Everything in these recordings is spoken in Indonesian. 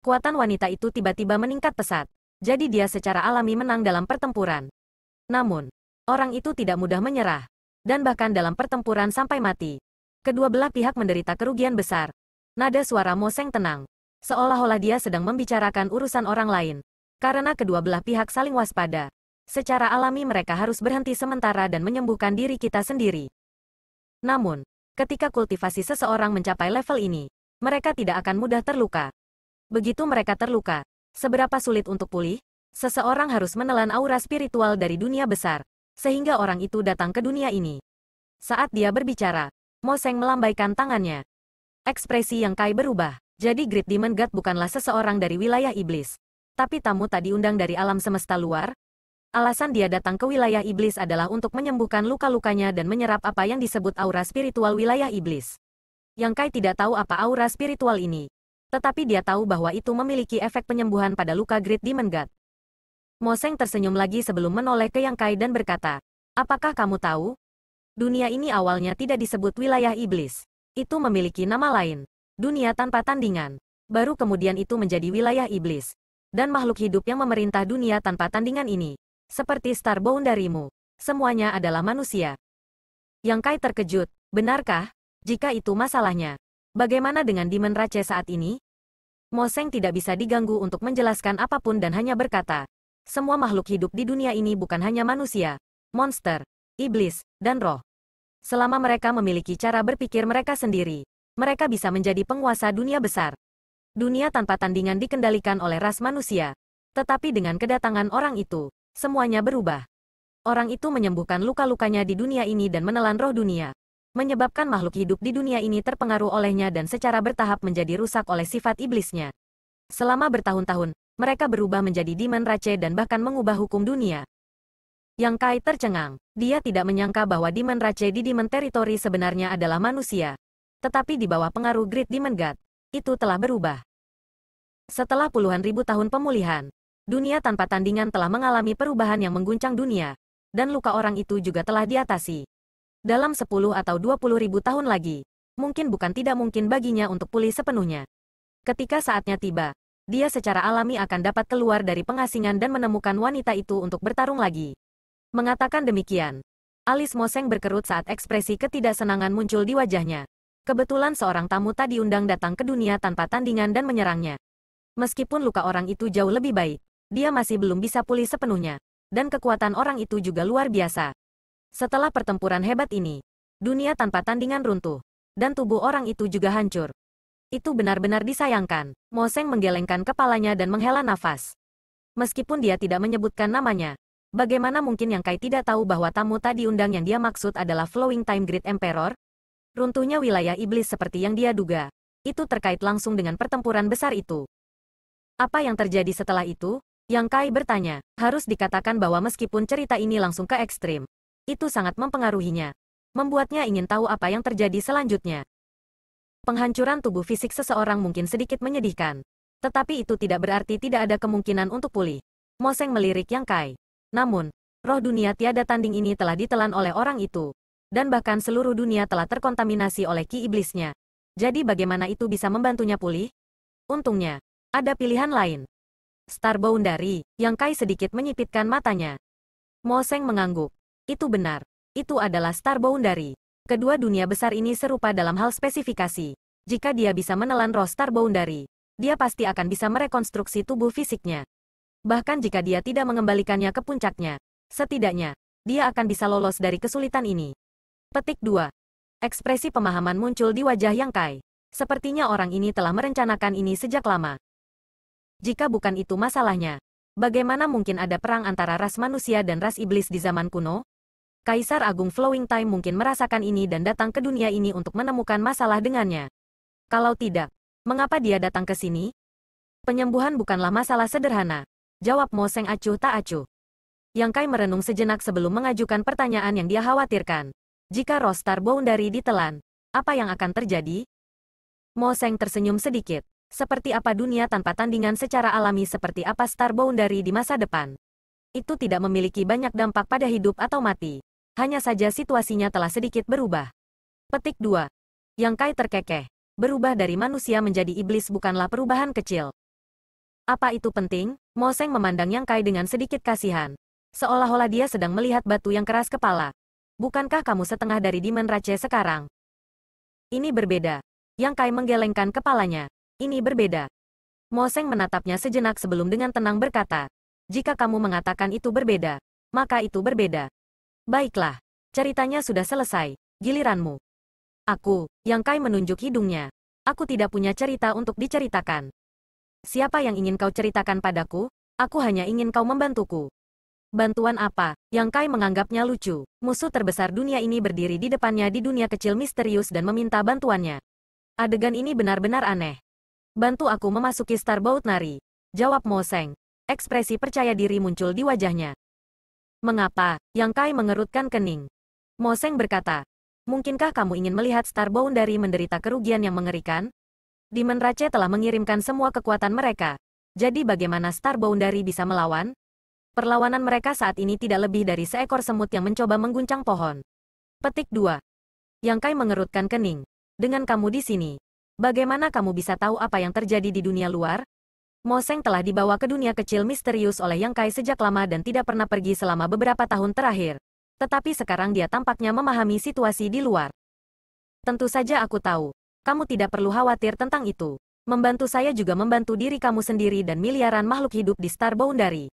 kekuatan wanita itu tiba-tiba meningkat pesat. Jadi dia secara alami menang dalam pertempuran. Namun, orang itu tidak mudah menyerah. Dan bahkan dalam pertempuran sampai mati. Kedua belah pihak menderita kerugian besar. Nada suara Moseng tenang. Seolah-olah dia sedang membicarakan urusan orang lain. Karena kedua belah pihak saling waspada. Secara alami mereka harus berhenti sementara dan menyembuhkan diri kita sendiri. Namun, ketika kultivasi seseorang mencapai level ini, mereka tidak akan mudah terluka begitu mereka terluka. Seberapa sulit untuk pulih? Seseorang harus menelan aura spiritual dari dunia besar, sehingga orang itu datang ke dunia ini. Saat dia berbicara, Moseng melambaikan tangannya. Ekspresi yang Kai berubah, jadi Great Demon God bukanlah seseorang dari wilayah iblis. Tapi tamu tadi undang dari alam semesta luar, Alasan dia datang ke wilayah iblis adalah untuk menyembuhkan luka-lukanya dan menyerap apa yang disebut aura spiritual wilayah iblis. Yang Kai tidak tahu apa aura spiritual ini, tetapi dia tahu bahwa itu memiliki efek penyembuhan pada luka Great Demon God. Moseng tersenyum lagi sebelum menoleh ke Yang Kai dan berkata, Apakah kamu tahu? Dunia ini awalnya tidak disebut wilayah iblis. Itu memiliki nama lain. Dunia tanpa tandingan. Baru kemudian itu menjadi wilayah iblis. Dan makhluk hidup yang memerintah dunia tanpa tandingan ini. Seperti Starbound darimu. Semuanya adalah manusia. Yang Kai terkejut, benarkah? Jika itu masalahnya, Bagaimana dengan Demon Rache saat ini? Moseng tidak bisa diganggu untuk menjelaskan apapun dan hanya berkata, semua makhluk hidup di dunia ini bukan hanya manusia, monster, iblis, dan roh. Selama mereka memiliki cara berpikir mereka sendiri, mereka bisa menjadi penguasa dunia besar. Dunia tanpa tandingan dikendalikan oleh ras manusia. Tetapi dengan kedatangan orang itu, semuanya berubah. Orang itu menyembuhkan luka-lukanya di dunia ini dan menelan roh dunia menyebabkan makhluk hidup di dunia ini terpengaruh olehnya dan secara bertahap menjadi rusak oleh sifat iblisnya. Selama bertahun-tahun, mereka berubah menjadi Demon Rache dan bahkan mengubah hukum dunia. Yang Kai tercengang, dia tidak menyangka bahwa Demon Rache di Demon teritori sebenarnya adalah manusia. Tetapi di bawah pengaruh Great Demon God, itu telah berubah. Setelah puluhan ribu tahun pemulihan, dunia tanpa tandingan telah mengalami perubahan yang mengguncang dunia, dan luka orang itu juga telah diatasi dalam 10 atau 20 ribu tahun lagi, mungkin bukan tidak mungkin baginya untuk pulih sepenuhnya. Ketika saatnya tiba, dia secara alami akan dapat keluar dari pengasingan dan menemukan wanita itu untuk bertarung lagi. Mengatakan demikian, alis Moseng berkerut saat ekspresi ketidaksenangan muncul di wajahnya. Kebetulan seorang tamu tadi undang datang ke dunia tanpa tandingan dan menyerangnya. Meskipun luka orang itu jauh lebih baik, dia masih belum bisa pulih sepenuhnya. Dan kekuatan orang itu juga luar biasa. Setelah pertempuran hebat ini, dunia tanpa tandingan runtuh, dan tubuh orang itu juga hancur. Itu benar-benar disayangkan. Moseng menggelengkan kepalanya dan menghela nafas. Meskipun dia tidak menyebutkan namanya, bagaimana mungkin yang Kai tidak tahu bahwa tamu tadi undang yang dia maksud adalah Flowing Time Great Emperor? Runtuhnya wilayah iblis seperti yang dia duga. Itu terkait langsung dengan pertempuran besar itu. Apa yang terjadi setelah itu? Yang Kai bertanya, harus dikatakan bahwa meskipun cerita ini langsung ke ekstrim, itu sangat mempengaruhinya. Membuatnya ingin tahu apa yang terjadi selanjutnya. Penghancuran tubuh fisik seseorang mungkin sedikit menyedihkan. Tetapi itu tidak berarti tidak ada kemungkinan untuk pulih. Moseng melirik Yang Kai. Namun, roh dunia tiada tanding ini telah ditelan oleh orang itu. Dan bahkan seluruh dunia telah terkontaminasi oleh ki iblisnya. Jadi bagaimana itu bisa membantunya pulih? Untungnya, ada pilihan lain. dari Yang Kai sedikit menyipitkan matanya. Moseng mengangguk. Itu benar. Itu adalah Star Boundary. Kedua dunia besar ini serupa dalam hal spesifikasi. Jika dia bisa menelan roh Star Boundary, dia pasti akan bisa merekonstruksi tubuh fisiknya. Bahkan jika dia tidak mengembalikannya ke puncaknya, setidaknya, dia akan bisa lolos dari kesulitan ini. Petik 2. Ekspresi pemahaman muncul di wajah Yang Kai. Sepertinya orang ini telah merencanakan ini sejak lama. Jika bukan itu masalahnya, bagaimana mungkin ada perang antara ras manusia dan ras iblis di zaman kuno? Kaisar Agung Flowing Time mungkin merasakan ini dan datang ke dunia ini untuk menemukan masalah dengannya. Kalau tidak, mengapa dia datang ke sini? Penyembuhan bukanlah masalah sederhana. Jawab Mo Seng acuh tak acuh. Yang Kai merenung sejenak sebelum mengajukan pertanyaan yang dia khawatirkan. Jika Rostar Boundary ditelan, apa yang akan terjadi? Mo Seng tersenyum sedikit. Seperti apa dunia tanpa tandingan secara alami seperti apa Star Boundary di masa depan? Itu tidak memiliki banyak dampak pada hidup atau mati. Hanya saja situasinya telah sedikit berubah. Petik 2. Yang Kai terkekeh. Berubah dari manusia menjadi iblis bukanlah perubahan kecil. Apa itu penting? Moseng memandang Yang Kai dengan sedikit kasihan. Seolah-olah dia sedang melihat batu yang keras kepala. Bukankah kamu setengah dari Demon Rache sekarang? Ini berbeda. Yang Kai menggelengkan kepalanya. Ini berbeda. Moseng menatapnya sejenak sebelum dengan tenang berkata, jika kamu mengatakan itu berbeda, maka itu berbeda. Baiklah, ceritanya sudah selesai, giliranmu. Aku, yang Kai menunjuk hidungnya. Aku tidak punya cerita untuk diceritakan. Siapa yang ingin kau ceritakan padaku? Aku hanya ingin kau membantuku. Bantuan apa? Yang Kai menganggapnya lucu. Musuh terbesar dunia ini berdiri di depannya di dunia kecil misterius dan meminta bantuannya. Adegan ini benar-benar aneh. Bantu aku memasuki Starboat Nari. Jawab Mo Seng. Ekspresi percaya diri muncul di wajahnya. Mengapa? Yang Kai mengerutkan kening. Moseng berkata, Mungkinkah kamu ingin melihat Starbound dari menderita kerugian yang mengerikan? Demon Rache telah mengirimkan semua kekuatan mereka. Jadi bagaimana Starbound dari bisa melawan? Perlawanan mereka saat ini tidak lebih dari seekor semut yang mencoba mengguncang pohon. Petik 2. Yang Kai mengerutkan kening. Dengan kamu di sini, bagaimana kamu bisa tahu apa yang terjadi di dunia luar? Mo Seng telah dibawa ke dunia kecil misterius oleh Yang Kai sejak lama dan tidak pernah pergi selama beberapa tahun terakhir. Tetapi sekarang dia tampaknya memahami situasi di luar. Tentu saja aku tahu. Kamu tidak perlu khawatir tentang itu. Membantu saya juga membantu diri kamu sendiri dan miliaran makhluk hidup di Star Boundary.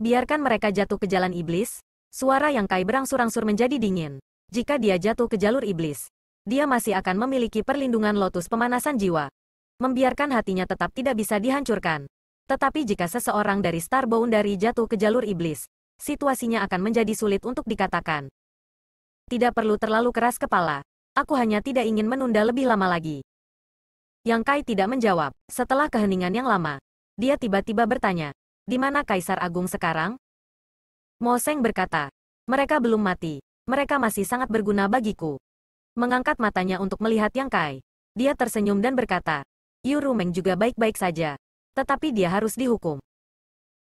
Biarkan mereka jatuh ke jalan iblis, suara yang kai berangsur-angsur menjadi dingin. Jika dia jatuh ke jalur iblis, dia masih akan memiliki perlindungan lotus pemanasan jiwa membiarkan hatinya tetap tidak bisa dihancurkan. Tetapi jika seseorang dari Starbound dari jatuh ke jalur iblis, situasinya akan menjadi sulit untuk dikatakan. Tidak perlu terlalu keras kepala. Aku hanya tidak ingin menunda lebih lama lagi. Yang Kai tidak menjawab. Setelah keheningan yang lama, dia tiba-tiba bertanya, di mana Kaisar Agung sekarang? Mo Seng berkata, mereka belum mati. Mereka masih sangat berguna bagiku. Mengangkat matanya untuk melihat Yang Kai. Dia tersenyum dan berkata, Yu Rumeng juga baik-baik saja. Tetapi dia harus dihukum.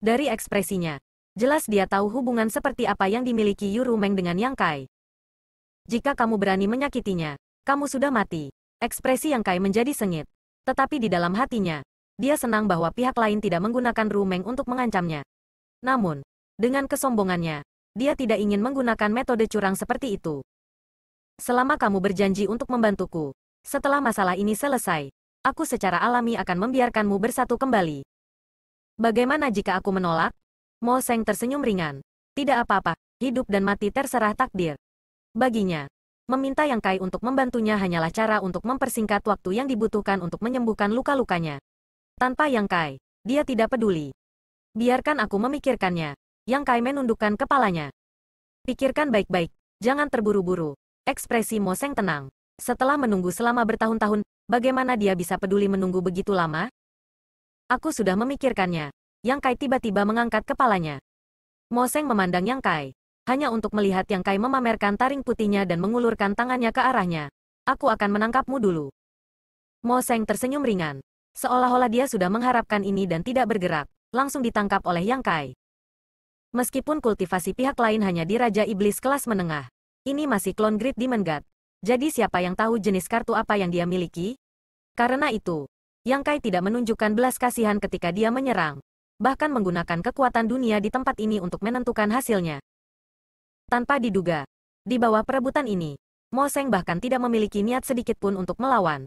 Dari ekspresinya, jelas dia tahu hubungan seperti apa yang dimiliki Yu Rumeng dengan Yang Kai. Jika kamu berani menyakitinya, kamu sudah mati. Ekspresi Yang Kai menjadi sengit. Tetapi di dalam hatinya, dia senang bahwa pihak lain tidak menggunakan Rumeng untuk mengancamnya. Namun, dengan kesombongannya, dia tidak ingin menggunakan metode curang seperti itu. Selama kamu berjanji untuk membantuku, setelah masalah ini selesai, aku secara alami akan membiarkanmu bersatu kembali. Bagaimana jika aku menolak? Mo Seng tersenyum ringan. Tidak apa-apa, hidup dan mati terserah takdir. Baginya, meminta Yang Kai untuk membantunya hanyalah cara untuk mempersingkat waktu yang dibutuhkan untuk menyembuhkan luka-lukanya. Tanpa Yang Kai, dia tidak peduli. Biarkan aku memikirkannya. Yang Kai menundukkan kepalanya. Pikirkan baik-baik, jangan terburu-buru. Ekspresi Mo Seng tenang. Setelah menunggu selama bertahun-tahun, bagaimana dia bisa peduli menunggu begitu lama? Aku sudah memikirkannya. Yang Kai tiba-tiba mengangkat kepalanya. Moseng memandang Yang Kai. Hanya untuk melihat Yang Kai memamerkan taring putihnya dan mengulurkan tangannya ke arahnya. Aku akan menangkapmu dulu. Moseng tersenyum ringan. Seolah-olah dia sudah mengharapkan ini dan tidak bergerak. Langsung ditangkap oleh Yang Kai. Meskipun kultivasi pihak lain hanya di Raja Iblis kelas menengah. Ini masih klon grid di Mengat. Jadi siapa yang tahu jenis kartu apa yang dia miliki? Karena itu, Yang Kai tidak menunjukkan belas kasihan ketika dia menyerang. Bahkan menggunakan kekuatan dunia di tempat ini untuk menentukan hasilnya. Tanpa diduga, di bawah perebutan ini, Mo Seng bahkan tidak memiliki niat sedikit pun untuk melawan.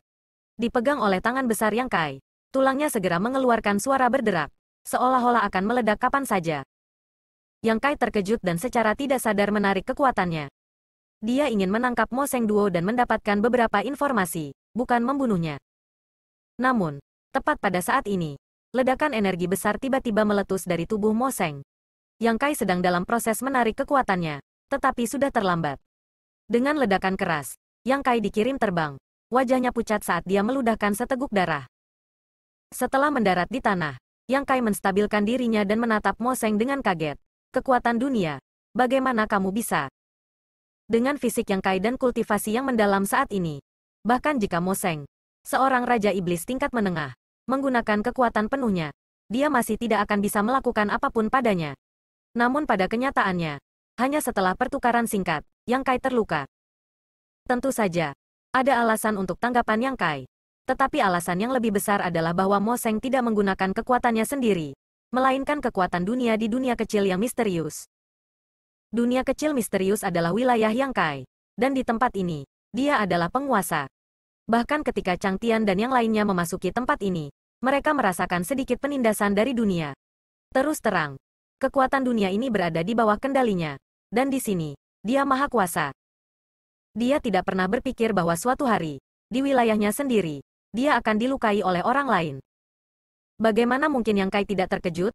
Dipegang oleh tangan besar Yang Kai, tulangnya segera mengeluarkan suara berderak, seolah-olah akan meledak kapan saja. Yang Kai terkejut dan secara tidak sadar menarik kekuatannya. Dia ingin menangkap Mo Seng Duo dan mendapatkan beberapa informasi, bukan membunuhnya. Namun, tepat pada saat ini, ledakan energi besar tiba-tiba meletus dari tubuh Mo Seng. Yang Kai sedang dalam proses menarik kekuatannya, tetapi sudah terlambat. Dengan ledakan keras, Yang Kai dikirim terbang. Wajahnya pucat saat dia meludahkan seteguk darah. Setelah mendarat di tanah, Yang Kai menstabilkan dirinya dan menatap Mo Seng dengan kaget. Kekuatan dunia, bagaimana kamu bisa? dengan fisik yang kai dan kultivasi yang mendalam saat ini. Bahkan jika Moseng, seorang raja iblis tingkat menengah, menggunakan kekuatan penuhnya, dia masih tidak akan bisa melakukan apapun padanya. Namun pada kenyataannya, hanya setelah pertukaran singkat, yang kai terluka. Tentu saja, ada alasan untuk tanggapan yang kai. Tetapi alasan yang lebih besar adalah bahwa Moseng tidak menggunakan kekuatannya sendiri, melainkan kekuatan dunia di dunia kecil yang misterius. Dunia kecil misterius adalah wilayah yang Kai. Dan di tempat ini, dia adalah penguasa. Bahkan ketika Chang Tian dan yang lainnya memasuki tempat ini, mereka merasakan sedikit penindasan dari dunia. Terus terang, kekuatan dunia ini berada di bawah kendalinya. Dan di sini, dia maha kuasa. Dia tidak pernah berpikir bahwa suatu hari, di wilayahnya sendiri, dia akan dilukai oleh orang lain. Bagaimana mungkin Yang Kai tidak terkejut?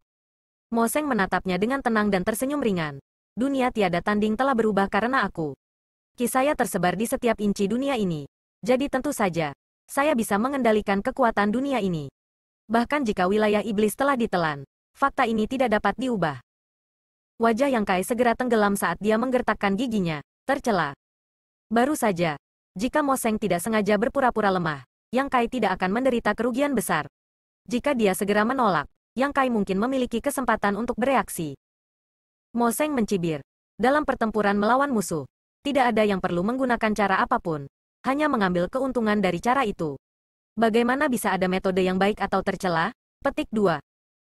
Moseng menatapnya dengan tenang dan tersenyum ringan dunia tiada tanding telah berubah karena aku. Kisaya tersebar di setiap inci dunia ini. Jadi tentu saja, saya bisa mengendalikan kekuatan dunia ini. Bahkan jika wilayah iblis telah ditelan, fakta ini tidak dapat diubah. Wajah yang Kai segera tenggelam saat dia menggertakkan giginya, tercela. Baru saja, jika Moseng tidak sengaja berpura-pura lemah, Yang Kai tidak akan menderita kerugian besar. Jika dia segera menolak, Yang Kai mungkin memiliki kesempatan untuk bereaksi. Moseng mencibir. Dalam pertempuran melawan musuh, tidak ada yang perlu menggunakan cara apapun, hanya mengambil keuntungan dari cara itu. Bagaimana bisa ada metode yang baik atau tercela? Petik 2.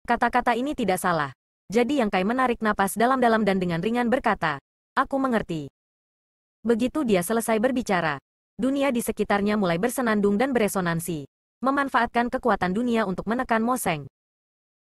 Kata-kata ini tidak salah. Jadi yang Kai menarik napas dalam-dalam dan dengan ringan berkata, Aku mengerti. Begitu dia selesai berbicara, dunia di sekitarnya mulai bersenandung dan beresonansi, memanfaatkan kekuatan dunia untuk menekan Moseng.